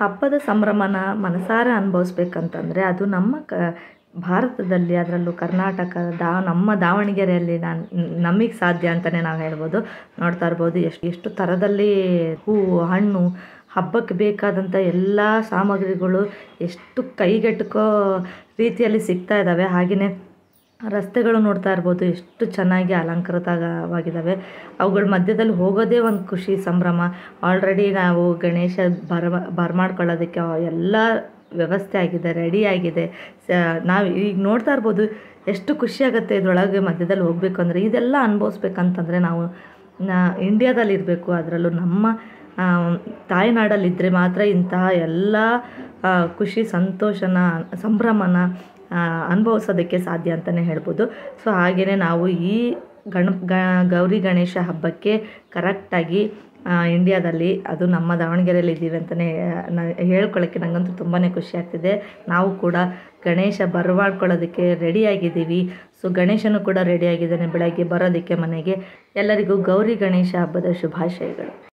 ಹಬ್ಬದ ಸಂಭ್ರಮನ ಮನಸಾರ ಅನುಭವಿಸ್ಬೇಕಂತಂದರೆ ಅದು ನಮ್ಮ ಕ ಭಾರತದಲ್ಲಿ ಅದರಲ್ಲೂ ಕರ್ನಾಟಕ ದಾ ನಮ್ಮ ದಾವಣಗೆರೆಯಲ್ಲಿ ನಾನು ನಮಗೆ ಸಾಧ್ಯ ಅಂತಲೇ ನಾವು ಹೇಳ್ಬೋದು ನೋಡ್ತಾ ಇರ್ಬೋದು ಎಷ್ಟು ಎಷ್ಟು ಥರದಲ್ಲಿ ಹೂವು ಹಣ್ಣು ಹಬ್ಬಕ್ಕೆ ಬೇಕಾದಂಥ ಎಲ್ಲ ಸಾಮಗ್ರಿಗಳು ಎಷ್ಟು ಕೈಗೆಟುಕೋ ರೀತಿಯಲ್ಲಿ ಸಿಗ್ತಾ ಇದ್ದಾವೆ ಹಾಗೆಯೇ ರಸ್ತೆಗಳು ನೋಡ್ತಾ ಇರ್ಬೋದು ಎಷ್ಟು ಚೆನ್ನಾಗಿ ಅಲಂಕೃತವಾಗಿದ್ದಾವೆ ಅವುಗಳ ಮಧ್ಯದಲ್ಲಿ ಹೋಗೋದೇ ಒಂದು ಖುಷಿ ಸಂಭ್ರಮ ಆಲ್ರೆಡಿ ನಾವು ಗಣೇಶ ಬರ ಬರಮಾಡ್ಕೊಳ್ಳೋದಕ್ಕೆ ಎಲ್ಲ ವ್ಯವಸ್ಥೆ ಆಗಿದೆ ರೆಡಿ ಆಗಿದೆ ಸ ನಾವು ಈಗ ನೋಡ್ತಾ ಇರ್ಬೋದು ಎಷ್ಟು ಖುಷಿಯಾಗುತ್ತೆ ಇದ್ರೊಳಗೆ ಮಧ್ಯದಲ್ಲಿ ಹೋಗಬೇಕು ಅಂದರೆ ಇದೆಲ್ಲ ಅನುಭವಿಸ್ಬೇಕಂತಂದರೆ ನಾವು ನಾ ಇರಬೇಕು ಅದರಲ್ಲೂ ನಮ್ಮ ತಾಯ್ನಾಡಲ್ಲಿದ್ದರೆ ಮಾತ್ರ ಇಂತಹ ಎಲ್ಲ ಖುಷಿ ಸಂತೋಷನ ಸಂಭ್ರಮನ ಅನುಭವಿಸೋದಕ್ಕೆ ಸಾಧ್ಯ ಅಂತಲೇ ಹೇಳ್ಬೋದು ಸೊ ಹಾಗೆಯೇ ನಾವು ಈ ಗಣ ಗೌರಿ ಗಣೇಶ ಹಬ್ಬಕ್ಕೆ ಕರೆಕ್ಟಾಗಿ ಇಂಡಿಯಾದಲ್ಲಿ ಅದು ನಮ್ಮ ದಾವಣಗೆರೆಯಲ್ಲಿ ಇದ್ದೀವಿ ಅಂತಲೇ ನ ಹೇಳ್ಕೊಳ್ಳೋಕ್ಕೆ ನನಗಂತೂ ತುಂಬಾ ಖುಷಿ ಆಗ್ತಿದೆ ನಾವು ಕೂಡ ಗಣೇಶ ಬರವಾಡ್ಕೊಳ್ಳೋದಕ್ಕೆ ರೆಡಿಯಾಗಿದ್ದೀವಿ ಸೊ ಗಣೇಶನೂ ಕೂಡ ರೆಡಿಯಾಗಿದ್ದಾನೆ ಬೆಳಗ್ಗೆ ಬರೋದಕ್ಕೆ ಮನೆಗೆ ಎಲ್ಲರಿಗೂ ಗೌರಿ ಗಣೇಶ ಹಬ್ಬದ ಶುಭಾಶಯಗಳು